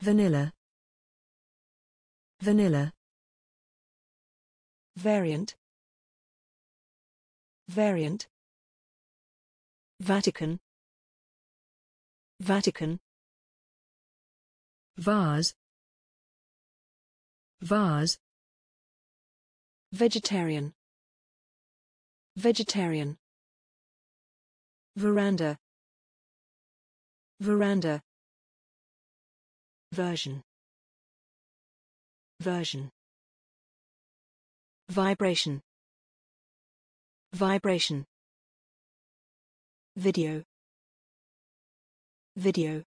Vanilla. Vanilla. Variant. Variant. Vatican. Vatican. Vase. Vase. Vegetarian. Vegetarian. Veranda. Veranda version version vibration vibration video video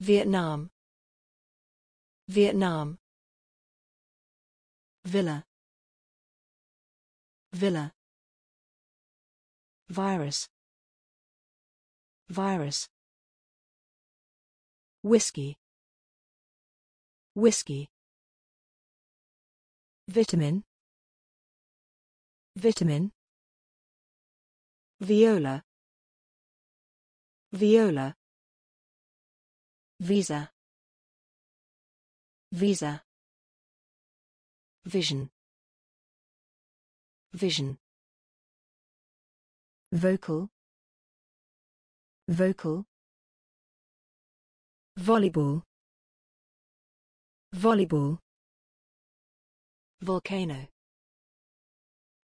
Vietnam Vietnam Villa Villa Virus Virus Whiskey. Whiskey. Vitamin. Vitamin. Viola. Viola. Visa. Visa. Vision. Vision. Vocal. Vocal volleyball volleyball volcano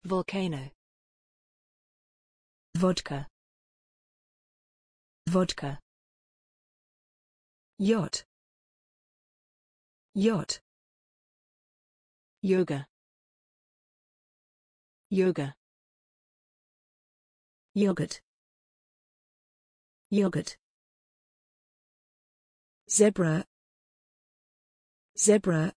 volcano vodka vodka yacht yacht yoga yoga yogurt yogurt zebra zebra